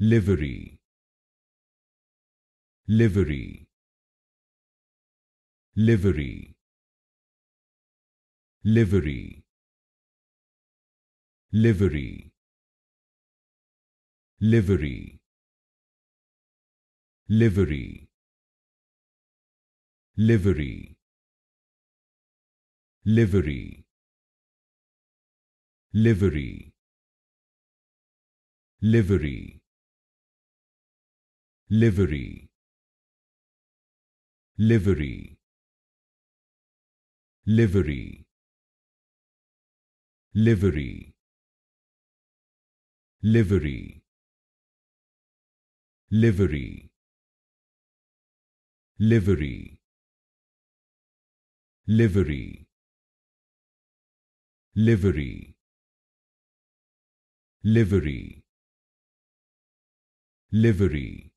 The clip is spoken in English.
livery livery livery livery livery livery livery livery livery livery livery livery livery livery livery livery livery livery livery livery livery livery